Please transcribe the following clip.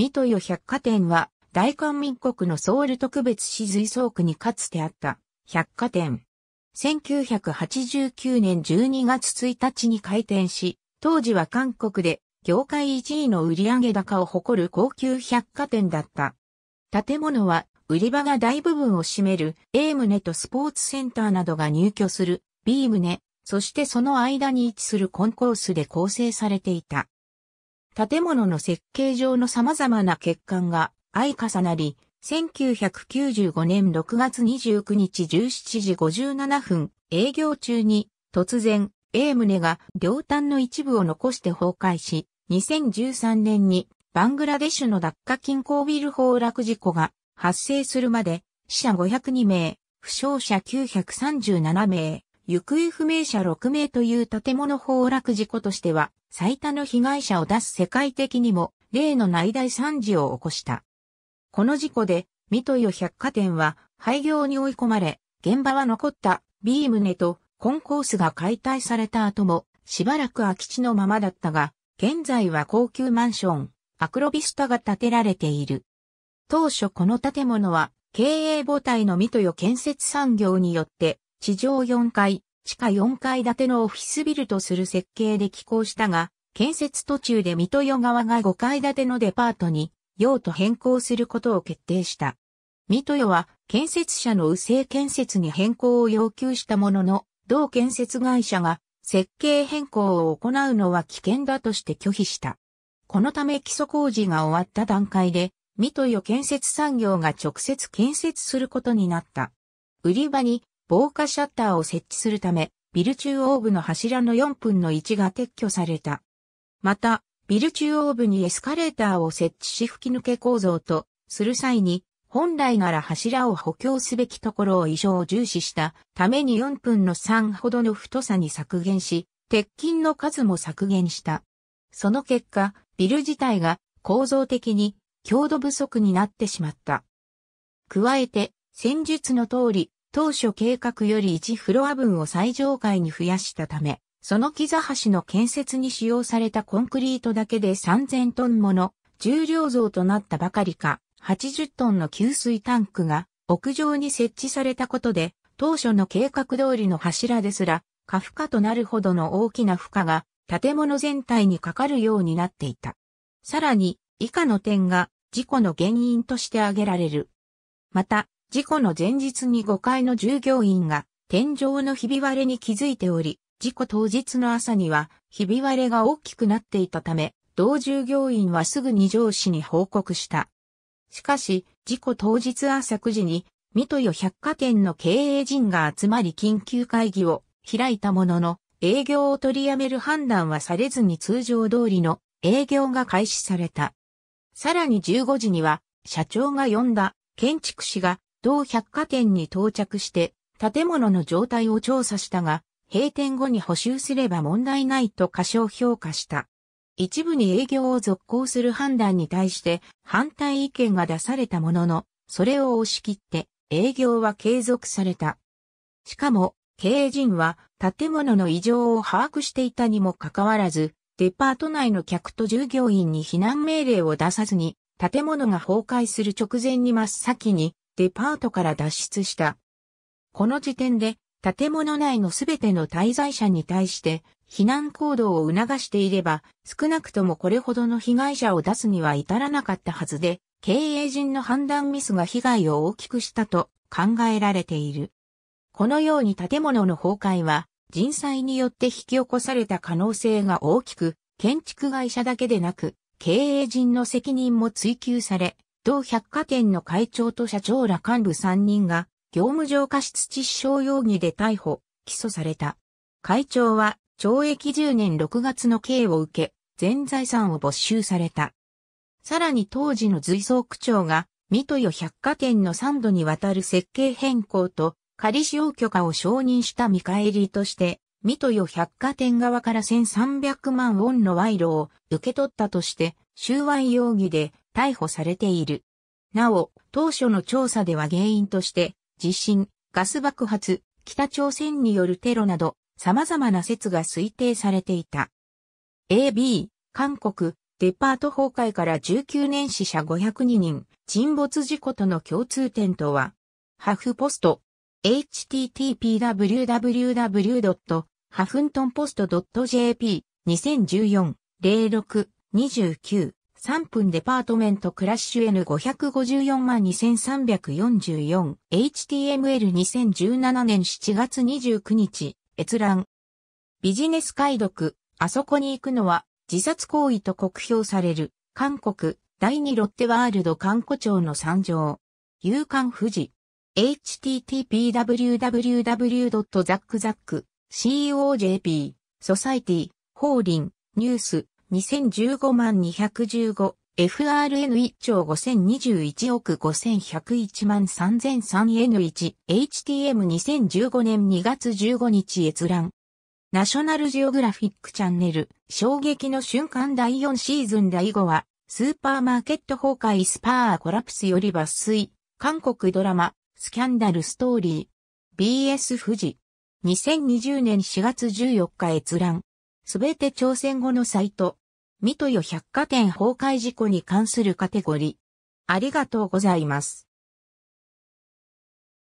ミトヨ百貨店は、大韓民国のソウル特別市随想区にかつてあった百貨店。1989年12月1日に開店し、当時は韓国で業界1位の売上高を誇る高級百貨店だった。建物は売り場が大部分を占める A 棟とスポーツセンターなどが入居する B 棟、そしてその間に位置するコンコースで構成されていた。建物の設計上の様々な欠陥が相重なり、1995年6月29日17時57分、営業中に突然 A 棟が両端の一部を残して崩壊し、2013年にバングラデシュのダッカ近郊ビル崩落事故が発生するまで死者502名、負傷者937名、行方不明者6名という建物崩落事故としては、最多の被害者を出す世界的にも、例の内大惨事を起こした。この事故で、水戸代百貨店は廃業に追い込まれ、現場は残ったビームネとコンコースが解体された後も、しばらく空き地のままだったが、現在は高級マンション、アクロビスタが建てられている。当初この建物は、経営母体の水戸代建設産業によって地上4階、地下4階建てのオフィスビルとする設計で寄港したが、建設途中で水戸代川が5階建てのデパートに用途変更することを決定した。水戸代は建設者の右正建設に変更を要求したものの、同建設会社が設計変更を行うのは危険だとして拒否した。このため基礎工事が終わった段階で、水戸代建設産業が直接建設することになった。売り場に防火シャッターを設置するため、ビル中央部の柱の4分の1が撤去された。また、ビル中央部にエスカレーターを設置し吹き抜け構造とする際に、本来なら柱を補強すべきところを異常を重視したために4分の3ほどの太さに削減し、鉄筋の数も削減した。その結果、ビル自体が構造的に強度不足になってしまった。加えて、戦術の通り、当初計画より1フロア分を最上階に増やしたため、その木座橋の建設に使用されたコンクリートだけで3000トンもの重量増となったばかりか、80トンの給水タンクが屋上に設置されたことで、当初の計画通りの柱ですら、過負荷となるほどの大きな負荷が建物全体にかかるようになっていた。さらに、以下の点が事故の原因として挙げられる。また、事故の前日に5階の従業員が天井のひび割れに気づいており、事故当日の朝にはひび割れが大きくなっていたため、同従業員はすぐに上司に報告した。しかし、事故当日朝9時に、水戸よ百貨店の経営陣が集まり緊急会議を開いたものの、営業を取りやめる判断はされずに通常通りの営業が開始された。さらに15時には、社長が呼んだ建築士が同百貨店に到着して、建物の状態を調査したが、閉店後に補修すれば問題ないと過小評価した。一部に営業を続行する判断に対して反対意見が出されたものの、それを押し切って営業は継続された。しかも、経営陣は建物の異常を把握していたにもかかわらず、デパート内の客と従業員に避難命令を出さずに、建物が崩壊する直前に真っ先にデパートから脱出した。この時点で、建物内のすべての滞在者に対して、避難行動を促していれば、少なくともこれほどの被害者を出すには至らなかったはずで、経営陣の判断ミスが被害を大きくしたと考えられている。このように建物の崩壊は、人災によって引き起こされた可能性が大きく、建築会社だけでなく、経営陣の責任も追及され、同百貨店の会長と社長ら幹部3人が、業務上過失致死傷容疑で逮捕、起訴された。会長は、懲役10年6月の刑を受け、全財産を没収された。さらに当時の随走区長が、水戸百貨店の3度にわたる設計変更と、仮使用許可を承認した見返りとして、水戸百貨店側から1300万ウォンの賄賂を受け取ったとして、収賄容疑で逮捕されている。なお、当初の調査では原因として、地震、ガス爆発、北朝鮮によるテロなど、様々な説が推定されていた。AB、韓国、デパート崩壊から19年死者502人、沈没事故との共通点とは、ハフポスト、h t t p w w w h a f f i n g t o n p o s t j p 2014-06-29 3分デパートメントクラッシュ N5542344HTML2017 年7月29日閲覧ビジネス解読あそこに行くのは自殺行為と酷評される韓国第2ロッテワールド観光庁の参上夕刊富士 http://www.zackzack.cojp ソサイティ、ホーリン、ニュース、2015万 215FRN1 兆5021億5101万 3003N1HTM2015 年2月15日閲覧ナショナルジオグラフィックチャンネル衝撃の瞬間第4シーズン第5話スーパーマーケット崩壊スパーコラプスより抜粋韓国ドラマスキャンダルストーリー BS 富士2020年4月14日閲覧すべて朝鮮語のサイト、水戸よ百貨店崩壊事故に関するカテゴリー。ありがとうございます。